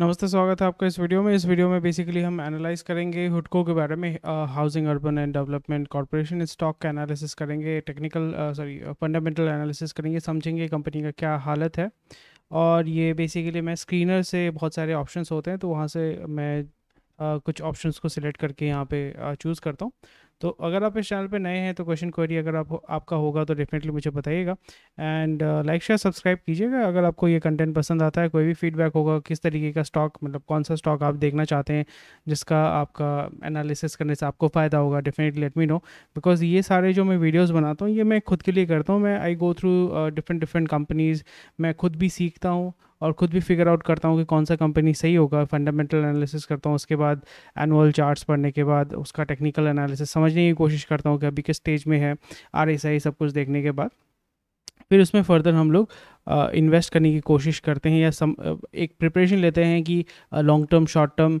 नमस्ते स्वागत है आपका इस वीडियो में इस वीडियो में बेसिकली हम एनालाइज करेंगे हुडको के बारे में housing urban and development corporation stock का एनालिसिस करेंगे टेक्निकल सॉरी फंडामेंटल एनालिसिस करेंगे समझेंगे कंपनी का क्या हालत है और ये बेसिकली मैं स्क्रीनर से बहुत सारे ऑप्शंस होते हैं तो वहाँ से मैं uh, कुछ ऑप्शंस को सिलेक्ट करके यहाँ पे चूज़ करता हूँ तो अगर आप इस चैनल पर नए हैं तो क्वेश्चन क्वेरी अगर आप आपका होगा तो डेफिनेटली मुझे बताइएगा एंड लाइक शेयर सब्सक्राइब कीजिएगा अगर आपको ये कंटेंट पसंद आता है कोई भी फीडबैक होगा किस तरीके का स्टॉक मतलब कौन सा स्टॉक आप देखना चाहते हैं जिसका आपका एनालिसिस करने से आपको फ़ायदा होगा definitely let me know because ये सारे जो मैं वीडियोज़ बनाता हूँ ये मैं खुद के लिए करता हूँ मैं I go through different different companies मैं खुद भी सीखता हूँ और ख़ुद भी फिगर आउट करता हूँ कि कौन सा कंपनी सही होगा फंडामेंटल एनालिसिस करता हूँ उसके बाद एनुअल चार्ट्स पढ़ने के बाद उसका टेक्निकल एनालिसिस समझने की कोशिश करता हूँ कि अभी किस स्टेज में है आर सब कुछ देखने के बाद फिर उसमें फर्दर हम लोग इन्वेस्ट करने की कोशिश करते हैं या सम एक प्रिपरेशन लेते हैं कि लॉन्ग टर्म शॉर्ट टर्म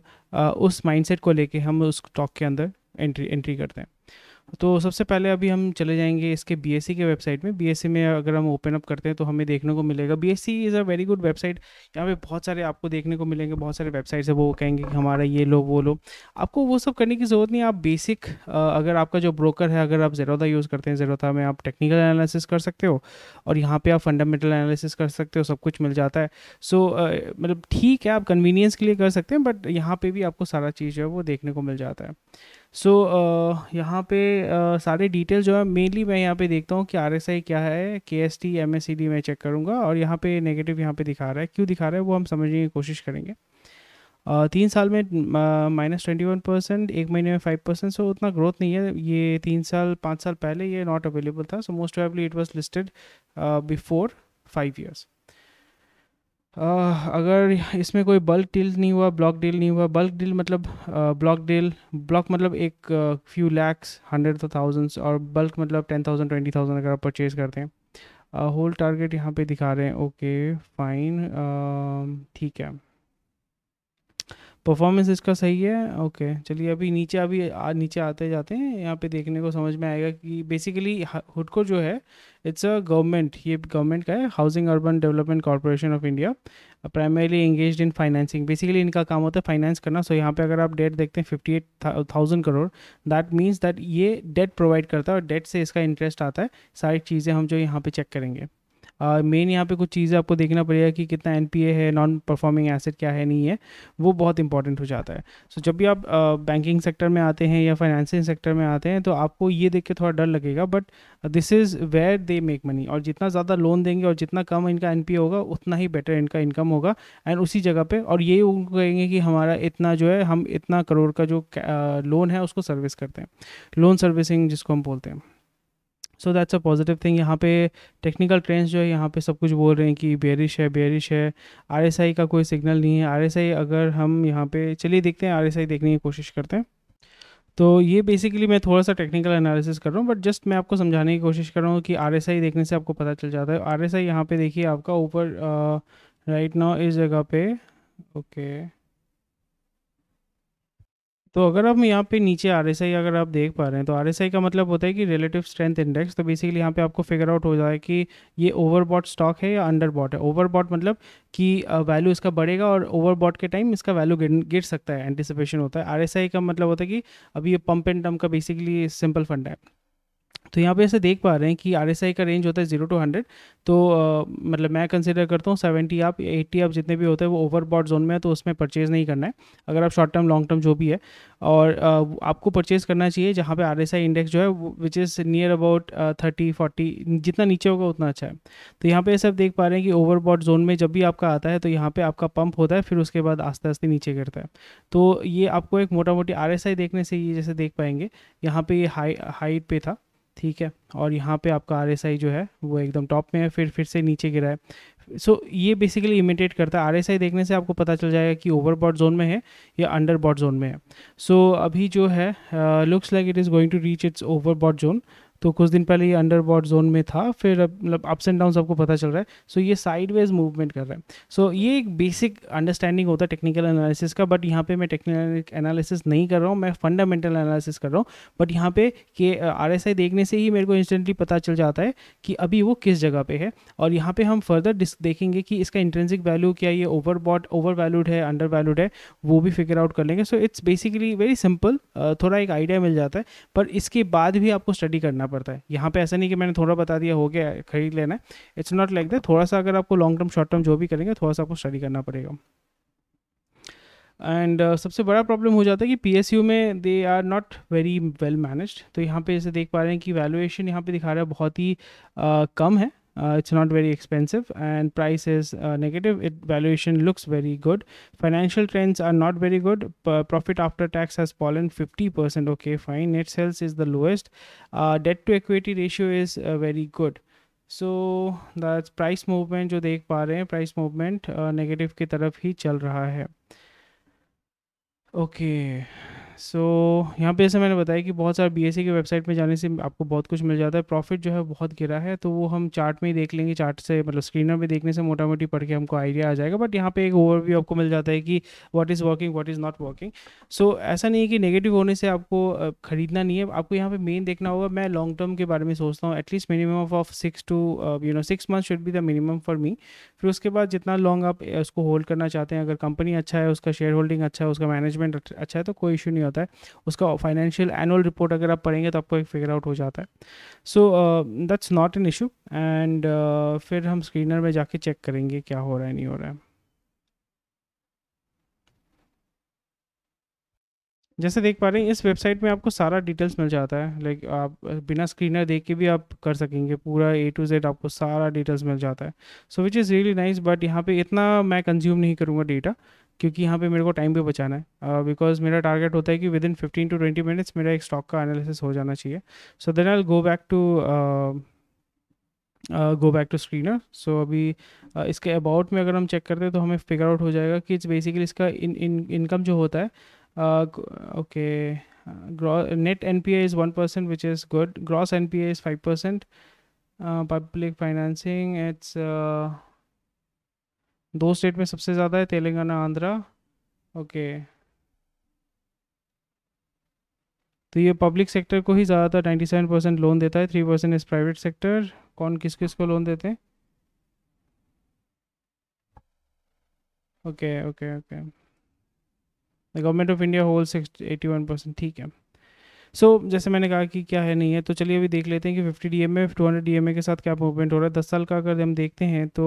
उस माइंडसेट को लेके हम उस स्टॉक के अंदर एंट्री एंट्री करते हैं तो सबसे पहले अभी हम चले जाएंगे इसके बी के वेबसाइट में बी में अगर हम ओपन अप करते हैं तो हमें देखने को मिलेगा B is a very good website यहाँ पे बहुत सारे आपको देखने को मिलेंगे बहुत सारे वेबसाइट्स है वो कहेंगे कि हमारा ये लो वो लो आपको वो सब करने की ज़रूरत नहीं आप बेसिक अगर आपका जो ब्रोकर है अगर आप जेरोदा यूज़ करते हैं जेरोदा में आप टेक्निकल एनालिसिस कर सकते हो और यहाँ पर आप फंडामेंटल एनालिसिस कर सकते हो सब कुछ मिल जाता है सो so, uh, मतलब ठीक है आप कन्वीनियंस के लिए कर सकते हैं बट यहाँ पर भी आपको सारा चीज़ जो है वो देखने को मिल जाता है सो so, uh, यहाँ पे uh, सारे डिटेल जो है मेनली मैं यहाँ पे देखता हूँ कि आर क्या है के S T M S C D मैं चेक करूँगा और यहाँ पे नेगेटिव यहाँ पे दिखा रहा है क्यों दिखा रहा है वो हम समझने की कोशिश करेंगे uh, तीन साल में माइनस ट्वेंटी वन परसेंट एक महीने में फाइव परसेंट सो उतना ग्रोथ नहीं है ये तीन साल पाँच साल पहले ये नॉट अवेलेबल था so most awfully it was listed before five years अगर इसमें कोई बल्क डील नहीं हुआ ब्लॉक डील नहीं हुआ बल्क डील मतलब ब्लॉक डील ब्लॉक मतलब एक फ्यू लैक्स हंड्रेड थाउजेंड्स और बल्क मतलब टेन थाउजेंड ट्वेंटी थाउजेंड अगर आप परचेज करते हैं होल टारगेट यहाँ पे दिखा रहे हैं ओके फाइन ठीक है परफॉर्मेंस इसका सही है ओके चलिए अभी नीचे अभी आ, नीचे आते जाते हैं यहाँ पे देखने को समझ में आएगा कि बेसिकली हुडको जो है इट्स अ गवर्नमेंट ये गवर्नमेंट का है housing urban development corporation of India primarily engage in financing basically इनका काम होता है फाइनेंस करना सो so, यहाँ पे अगर आप डेट देखते हैं fifty eight thousand crore that means that ये डेट प्रोवाइड करता है और डेट से इसका इंटरेस्ट आता है सारी चीज़ें हम जो यहाँ पर चेक करेंगे मेन यहाँ पे कुछ चीज़ें आपको देखना पड़ेगा कि कितना एन है नॉन परफॉर्मिंग एसेट क्या है नहीं है वो बहुत इंपॉर्टेंट हो जाता है सो so, जब भी आप बैंकिंग सेक्टर में आते हैं या फाइनेंसिंग सेक्टर में आते हैं तो आपको ये देख के थोड़ा डर लगेगा but this is where they make money और जितना ज़्यादा लोन देंगे और जितना कम इनका एन होगा उतना ही बेटर इनका इनकम होगा एंड उसी जगह पर और ये उनको कहेंगे कि हमारा इतना जो है हम इतना करोड़ का जो लोन है उसको सर्विस करते हैं लोन सर्विसिंग जिसको हम बोलते हैं so that's a positive thing यहाँ पे टेक्निकल ट्रेंड्स जो है यहाँ पे सब कुछ बोल रहे हैं कि बेरिश है बेरिश है आर का कोई सिग्नल नहीं है आर अगर हम यहाँ पे चलिए देखते हैं आर देखने की कोशिश करते हैं तो ये बेसिकली मैं थोड़ा सा टेक्निकल एनालिसिस कर रहा हूँ बट जस्ट मैं आपको समझाने की कोशिश कर रहा हूँ कि आर देखने से आपको पता चल जाता है आर एस आई यहाँ पे देखिए आपका ऊपर राइट नाउ इस जगह पे ओके okay. तो अगर हम यहाँ पे नीचे आर अगर आप देख पा रहे हैं तो आर का मतलब होता है कि रिलेटिव स्ट्रेंथ इंडेक्स तो बेसिकली यहाँ पे आपको फिगर आउट हो जाए कि ये ओवरबॉट स्टॉक है या अंडरबॉट है ओवरबॉट मतलब कि वैल्यू इसका बढ़ेगा और ओवरबॉट के टाइम इसका वैल्यू गिर सकता है एंटिसिपेशन होता है आर का मतलब होता है कि अभी ये पंप एंड डम का बेसिकली सिंपल फंड है तो यहाँ पे ऐसे देख पा रहे हैं कि आर का रेंज होता है जीरो टू हंड्रेड तो आ, मतलब मैं कंसिडर करता हूँ सेवेंटी आप एट्टी आप जितने भी होते हैं वो बॉड जोन में है तो उसमें परचेज़ नहीं करना है अगर आप शॉर्ट टर्म लॉन्ग टर्म जो भी है और आ, आपको परचेज़ करना चाहिए जहाँ पे आर इंडेक्स जो है which is near about thirty forty जितना नीचे होगा उतना अच्छा है तो यहाँ पर ऐसे आप देख पा रहे हैं कि ओवरबॉट जोन में जब भी आपका आता है तो यहाँ पर आपका पंप होता है फिर उसके बाद आस्ते आस्ते नीचे गिरता है तो ये आपको एक मोटा मोटी आर देखने से ये जैसे देख पाएंगे यहाँ पर ये हाई हाइट पे था ठीक है और यहाँ पे आपका आर जो है वो एकदम टॉप में है फिर फिर से नीचे गिरा है सो so, ये बेसिकली इमिटेट करता है आर देखने से आपको पता चल जाएगा कि ओवरबॉट जोन में है या अंडरबॉट जोन में है सो so, अभी जो है looks like it is going to reach its overbought zone तो कुछ दिन पहले ये अंडर बॉड जोन में था फिर अब मतलब अप्स एंड डाउन आपको पता चल रहा है सो so, ये साइडवेज मूवमेंट कर रहा है सो so, ये एक बेसिक अंडरस्टैंडिंग होता है टेक्निकल एनालिसिस का बट यहाँ पे मैं टेक्निकल एनालिसिस नहीं कर रहा हूँ मैं फंडामेंटल एनालिसिस कर रहा हूँ बट यहाँ पे के आर देखने से ही मेरे को इंस्टेंटली पता चल जाता है कि अभी वो किस जगह पर है और यहाँ पर हम फर्दर देखेंगे कि इसका इंटेंसिक वैल्यू क्या ये ओवर बॉड ओवर वैल्यूड है अंडर वैल्यूड है वो भी फिगर आउट कर लेंगे so it's basically very simple थोड़ा एक आइडिया मिल जाता है पर इसके बाद भी आपको स्टडी करना करना पड़ता है यहाँ पे ऐसा नहीं कि मैंने थोड़ा बता दिया हो गया खरीद लेना है इट्स नॉट लाइक दैट थोड़ा सा अगर आपको लॉन्ग टर्म शॉर्ट टर्म जो भी करेंगे थोड़ा सा आपको स्टडी करना पड़ेगा एंड uh, सबसे बड़ा प्रॉब्लम हो जाता है कि पी में they are not very well manage तो यहाँ पे जैसे देख पा रहे हैं कि वैल्यूएशन यहाँ पे दिखा रहा है बहुत ही uh, कम है uh, it's not very expensive and price is uh, negative it valuation looks very good financial trends are not very good P profit after tax has fallen 50% okay fine net sales is the lowest uh, debt to equity ratio is uh, very good So that's price movement, जो देख पा रहे हैं price movement negative की तरफ ही okay. सो so, यहाँ पे जैसे मैंने बताया कि बहुत सारे बी e की वेबसाइट पे जाने से आपको बहुत कुछ मिल जाता है प्रॉफिट जो है बहुत गिरा है तो वो हम चार्ट में ही देख लेंगे चार्ट से मतलब स्क्रीनर में देखने से मोटा मोटी पढ़ के हमको आइडिया आ जाएगा बट यहाँ पे एक ओवरव्यू आपको मिल जाता है कि what is working what is not working so ऐसा नहीं है कि नेगेटिव होने से आपको खरीदना नहीं है आपको यहाँ पर मेन देखना होगा मैं लॉन्ग टर्म के बारे में सोचता हूँ at least minimum of six to you know six month should be the minimum for me फिर उसके बाद जितना लॉन्ग आप उसको होल्ड करना चाहते हैं अगर कंपनी अच्छा है उसका शेयर होल्डिंग अच्छा है उसका मैनेजमेंट अच्छा है तो कोई इशू नहीं जाता है उसका फाइनेंशियल एनुअल रिपोर्ट अगर आप पढ़ेंगे तो आपको एक फिगर आउट हो जाता है so that's not an issue and फिर हम स्क्रीनर में जाके चेक करेंगे क्या हो रहा है नहीं हो रहा है जैसे देख पा रहे हैं इस वेबसाइट में आपको सारा डिटेल्स मिल जाता है लाइक आप बिना स्क्रीनर देख के भी आप कर सकेंगे पूरा ए टू जेड आपको सारा डिटेल्स मिल जाता है so which is really nice but यहाँ पे इतना मैं कंज्यूम नहीं करूँगा डेटा क्योंकि यहाँ पे मेरे को टाइम भी बचाना है बिकॉज uh, मेरा टारगेट होता है कि within fifteen to twenty minutes मेरा एक स्टॉक का एनालिसिस हो जाना चाहिए so then I go back to go back to screener so अभी uh, इसके अबाउट में अगर हम चेक करते हैं तो हमें फिगर आउट हो जाएगा कि इट्स बेसिकली इसका इन इन इनकम जो होता है okay net N P I is one percent which is good gross N P I is five percent public financing it's दो स्टेट में सबसे ज़्यादा है तेलंगाना आंध्रा ओके तो ये पब्लिक सेक्टर को ही ज़्यादातर 97 परसेंट लोन देता है थ्री परसेंट इस प्राइवेट सेक्टर कौन किस किस को लोन देते हैं okay okay okay the government of India holds eighty one percent ठीक है सो so, जैसे मैंने कहा कि क्या है नहीं है तो चलिए अभी देख लेते हैं कि fifty D M A two hundred D M A के साथ क्या मूवमेंट हो रहा है दस साल का अगर हम देखते हैं तो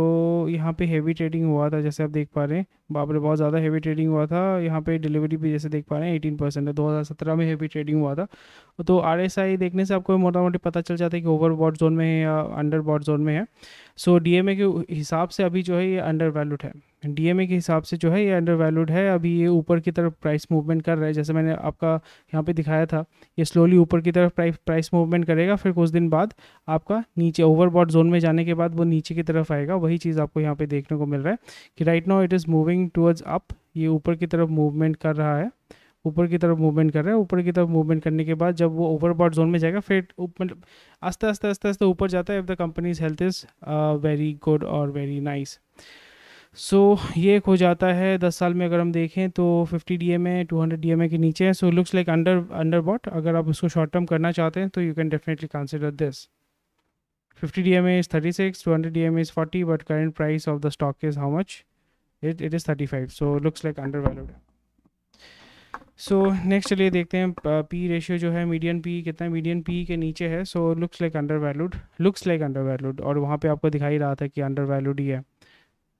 यहाँ पे हैवी ट्रेडिंग हुआ था जैसे आप देख पा रहे हैं बाबर बहुत ज़्यादा हैवी ट्रेडिंग हुआ था यहाँ पे डिलीवरी भी जैसे देख पा रहे हैं एटीन परसेंट है दो हज़ार सत्रह में हैवी ट्रेडिंग हुआ था तो आर एस आई देखने से आपको मोटा मोटी पता चल जाता है कि ओवर बॉट जोन में है या अंडर बॉड जोन में है so so, D M A के हिसाब से अभी जो है ये अंडर वैल्यूड है डीएमए के हिसाब से जो है ये अंडर वैल्यूड है अभी ये ऊपर की तरफ प्राइस मूवमेंट कर रहा है जैसे मैंने आपका यहाँ पे दिखाया था ये स्लोली ऊपर की तरफ प्राइस प्राइस मूवमेंट करेगा फिर कुछ दिन बाद आपका नीचे ओवरबॉड जोन में जाने के बाद वो नीचे की तरफ आएगा वही चीज़ आपको यहाँ पे देखने को मिल रहा है कि right now it is moving towards up ये ऊपर की तरफ मूवमेंट कर रहा है ऊपर की तरफ मूवमेंट कर रहा है ऊपर की तरफ मूवमेंट करने के बाद जब वो बॉड जोन में जाएगा फिर मतलब आस्ते आस्ते आस्ते आस्ते ऊपर जाता है if the company's health is very good और very nice nice. So so, ये एक हो जाता है दस साल में अगर हम देखें तो fifty D M A two hundred D M A के नीचे हैं so looks like under underbought अगर आप उसको शॉर्ट टर्म करना चाहते हैं तो you can definitely consider this fifty D M A is thirty six two hundred D M A is forty but current price of the stock is how much it it is thirty five so looks like undervalued so next चलिए देखते हैं P ratio जो है medium P कितना medium P के नीचे है so looks like undervalued looks like undervalued और वहाँ पे आपको दिखाई रहा था कि अंडर वैल्यूड ही है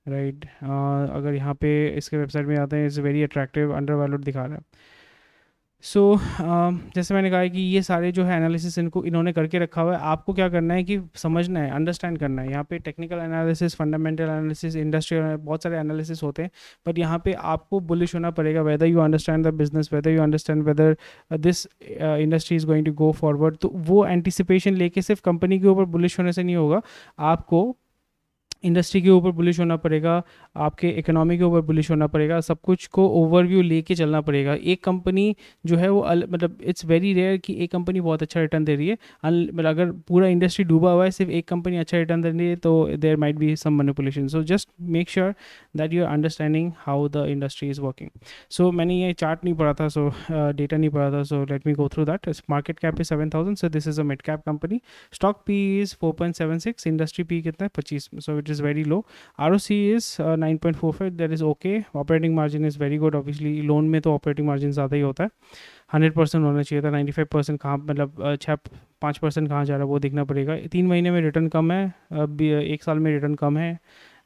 राइट uh, अगर यहाँ पे इसके वेबसाइट में आते हैं is very attractive undervalued दिखा रहा है सो so, uh, जैसे मैंने कहा कि ये सारे जो है एनालिसिस इनको इन्होंने करके रखा हुआ है आपको क्या करना है कि समझना है अंडरस्टैंड करना है यहाँ पे technical analysis fundamental analysis industrial बहुत सारे एनालिसिस होते हैं बट यहाँ पे आपको बुलिश होना पड़ेगा whether you understand the business whether you understand whether this industry is going to go forward तो वो एंटिसिपेशन लेके सिर्फ कंपनी के ऊपर बुलिश होने से नहीं होगा आपको इंडस्ट्री के ऊपर बुलिश होना पड़ेगा आपके इकोनॉमी के ऊपर बुलिश होना पड़ेगा सब कुछ को ओवरव्यू लेके चलना पड़ेगा एक कंपनी जो है वो अल, मतलब इट्स वेरी रेयर कि एक कंपनी बहुत अच्छा रिटर्न दे रही है मतलब अगर पूरा इंडस्ट्री डूबा हुआ है सिर्फ एक कंपनी अच्छा रिटर्न दे रही है तो there might be some manipulation so just make sure that you are understanding how the industry is working so मैंने ये चार्ट नहीं पढ़ा था सो डेटा uh, नहीं पढ़ा था so let me go through that market cap is seven thousand so this is a mid cap company stock P is four point seven six industry P कितना है पच्चीस so it is very low ROC is uh, 9.45 that is okay operating margin is very good obviously loan mein to operating margin zyada hi hota hai 100 percent होना चाहिए था 95 percent कहाँ मतलब छः पाँच परसेंट कहाँ जा रहा है वो देखना पड़ेगा तीन महीने में रिटर्न कम है अब एक साल में रिटर्न कम है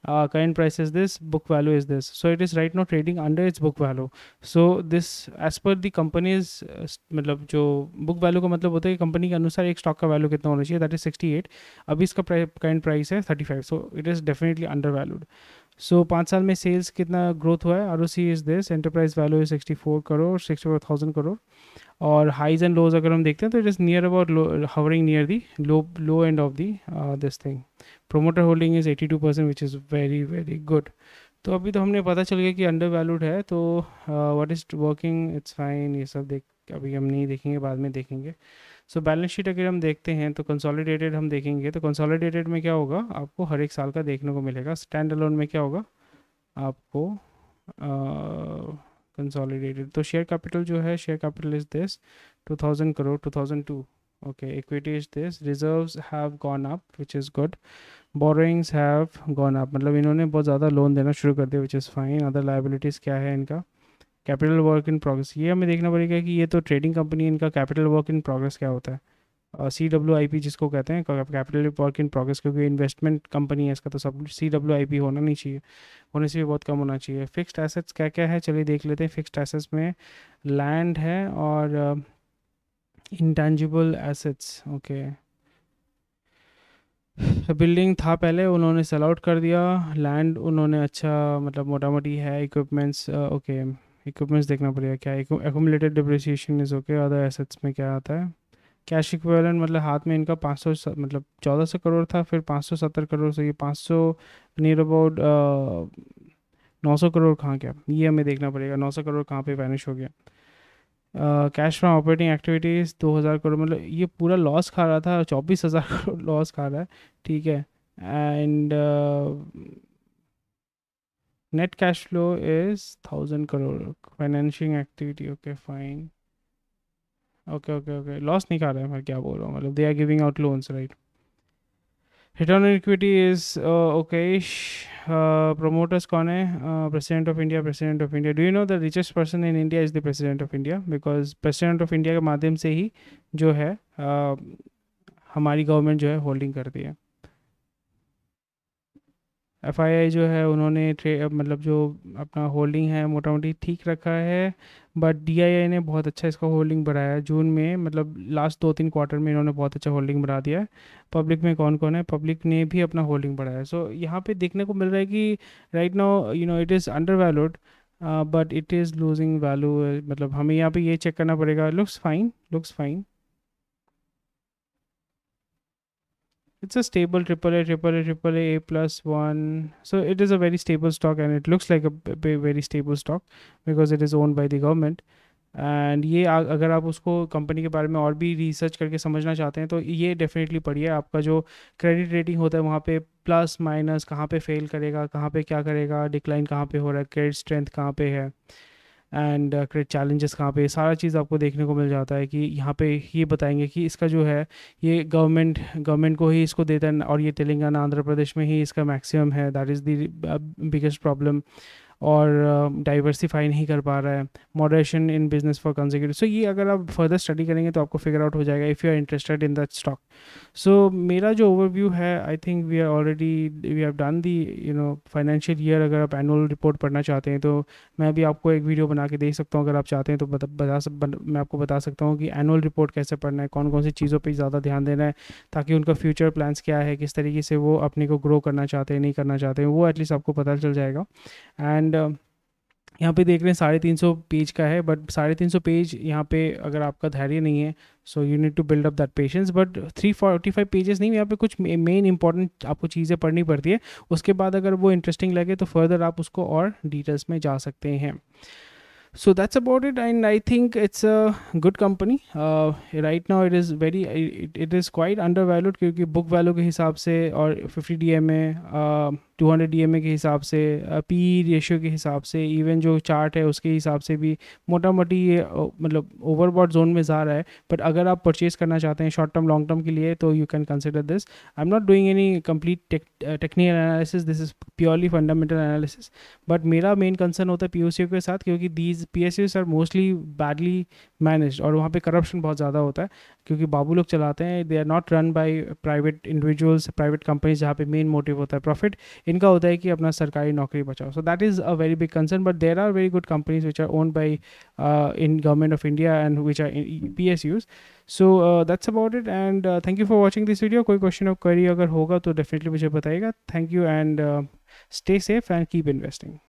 uh, current price is this book value is this so it is right now trading under its book value so this as per the company's uh, मतलब जो बुक वैल्यू का मतलब होता है कि कंपनी के अनुसार एक स्टॉक का वैल्यू कितना होना चाहिए दैट इज 68 अभी इसका करंट प्राइस है 35 so it is definitely undervalued so so, पाँच साल में सेल्स कितना ग्रोथ हुआ है R O C is this enterprise value sixty four crore sixty four thousand crore और हाइज एंड लोज अगर हम देखते हैं तो it is near about hovering near the low low end of the this thing promoter holding is eighty two percent which is very very good तो अभी तो हमने पता चल गया कि अंडर वैल्यूड है तो what is working it's fine ये सब देख अभी हम नहीं देखेंगे बाद में देखेंगे सो बैलेंस शीट अगर हम देखते हैं तो कंसोलिडेटेड हम देखेंगे तो कंसोलिडेटेड में क्या होगा आपको हर एक साल का देखने को मिलेगा स्टैंड अलोन में क्या होगा आपको uh, कंसोलिडेटेड तो शेयर कैपिटल जो है share capital is this two thousand crore two thousand two okay this is have gone up gone is good is have gone have मतलब इन्होंने बहुत ज़्यादा लोन देना शुरू कर दिया which is fine other liabilities क्या है इनका कैपिटल वर्क इन प्रोग्रेस ये हमें देखना पड़ेगा कि ये तो ट्रेडिंग कंपनी इनका कैपिटल वर्क इन प्रोग्रेस क्या होता है सी डब्ल्यू आई पी जिसको कहते हैं कैपिटल वर्क इन प्रोग्रेस क्योंकि इन्वेस्टमेंट कंपनी है इसका तो सब सी डब्ल्यू आई पी होना नहीं चाहिए होने से भी बहुत कम होना चाहिए फिक्स्ड एसेट्स क्या क्या है चलिए देख लेते हैं फिक्स्ड एसेट्स में लैंड है और इंटेंजिबल एसेट्स ओके बिल्डिंग था पहले उन्होंने सेल आउट कर दिया लैंड उन्होंने अच्छा मतलब मोटा मोटी है इक्विपमेंट्स ओके इक्विपमेंट्स देखना पड़ेगा क्या accumulated depreciation is okay other assets में क्या आता है कैश इक्वेलेंट मतलब हाथ में इनका 500 मतलब 1400 करोड़ था फिर 570 करोड़ से ये 500 नियर अबाउट नौ सौ करोड़ कहाँ गया ये हमें देखना पड़ेगा नौ सौ करोड़ कहाँ पे वैनिश हो गया कैश फ्रॉम ऑपरेटिंग एक्टिविटीज़ दो हज़ार करोड़ मतलब ये पूरा लॉस खा रहा था चौबीस हज़ार करोड़ लॉस खा रहा है ठीक है and net cash flow is thousand crore financial activity okay fine okay okay okay loss नहीं खा रहे हैं मैं क्या बोल रहा हूँ मतलब they are giving out loans right return on equity is okayish promoters कौन है president of India president of India do you know the richest person in India is the president of India because president of India के माध्यम से ही जो है uh, हमारी government जो है होल्डिंग करती है एफ जो है उन्होंने मतलब जो अपना होल्डिंग है मोटा मोटी ठीक रखा है बट डी ने बहुत अच्छा इसका होल्डिंग बढ़ाया जून में मतलब लास्ट दो तीन क्वार्टर में इन्होंने बहुत अच्छा होल्डिंग बढ़ा दिया है पब्लिक में कौन कौन है पब्लिक ने भी अपना होल्डिंग बढ़ाया सो so, यहाँ पे देखने को मिल रहा है कि right now you know it is undervalued but it is losing value मतलब हमें यहाँ पे ये चेक करना पड़ेगा looks fine looks fine it's a stable AAA, AAA, AAA, A plus one. So it is a very stable stock, and it looks like a very stable stock because it is owned by the government. And ये आ, अगर आप उसको company के बारे में और भी रिसर्च करके समझना चाहते हैं तो ये डेफिनेटली पढ़िए आपका जो क्रेडिट रेटिंग होता है वहाँ पे प्लस माइनस कहाँ पे फेल करेगा कहाँ पे क्या करेगा डिक्लाइन कहाँ पे हो रहा है क्रेडिट स्ट्रेंथ कहाँ पे है एंड क्रिएट चैलेंजेस कहाँ पे सारा चीज़ आपको देखने को मिल जाता है कि यहाँ पे ये बताएंगे कि इसका जो है ये गवर्नमेंट गवर्नमेंट को ही इसको देता है और ये तेलंगाना आंध्र प्रदेश में ही इसका मैक्सिमम है that is the biggest problem और डाइवर्सिफाई नहीं कर पा रहा है moderation in business for consecutive so ये अगर आप फर्दर स्टडी करेंगे तो आपको फिगर आउट हो जाएगा if you are interested in that stock so मेरा जो ओवरव्यू है I think we are already we have done the you know financial year अगर आप एनुअल रिपोर्ट पढ़ना चाहते हैं तो मैं भी आपको एक वीडियो बना के दे सकता हूँ अगर आप चाहते हैं तो बता, बता सक मैं आपको बता सकता हूँ कि एनुअल रिपोर्ट कैसे पढ़ना है कौन कौन सी चीज़ों पर ज़्यादा ध्यान देना है ताकि उनका फ्यूचर प्लान्स क्या है किस तरीके से वो अपने को ग्रो करना चाहते हैं नहीं करना चाहते हैं वो एटलीस्ट आपको पता चल जाएगा एंड एंड uh, यहाँ पे देख रहे हैं साढ़े तीन सौ पेज का है बट साढ़े तीन सौ पेज यहाँ पे अगर आपका धैर्य नहीं है so you need to build up that patience but three forty five pages नहीं यहाँ पे कुछ मेन इंपॉर्टेंट आपको चीज़ें पढ़नी पड़ती है उसके बाद अगर वो इंटरेस्टिंग लगे तो फर्दर आप उसको और डिटेल्स में जा सकते हैं so that's about it and I think it's a good company right now it is very it is quite undervalued क्योंकि बुक वैल्यू के हिसाब से और fifty D M A 200 E के हिसाब से पी रेशियो e के हिसाब से इवन जो चार्ट है उसके हिसाब से भी मोटा मोटी ये मतलब ओवरबॉड जोन में जा रहा है बट अगर आप परचेज़ करना चाहते हैं शॉर्ट टर्म लॉन्ग टर्म के लिए तो you can consider this I am not doing any complete technical analysis this is purely fundamental analysis but मेरा मेन कंसर्न होता है पी के साथ क्योंकि these P are mostly badly manage और वहाँ पर करप्शन बहुत ज़्यादा होता है क्योंकि बाबू लोग चलाते हैं they are not run by private individuals private companies जहाँ पे मेन मोटिव होता है प्रॉफिट इनका होता है कि अपना सरकारी नौकरी बचाओ so that is a very big concern but there are very good companies which are own by in government of India and which are P S Us so that's about it and thank you for watching this video कोई question of query अगर होगा तो definitely मुझे बताएगा thank you and stay safe and keep investing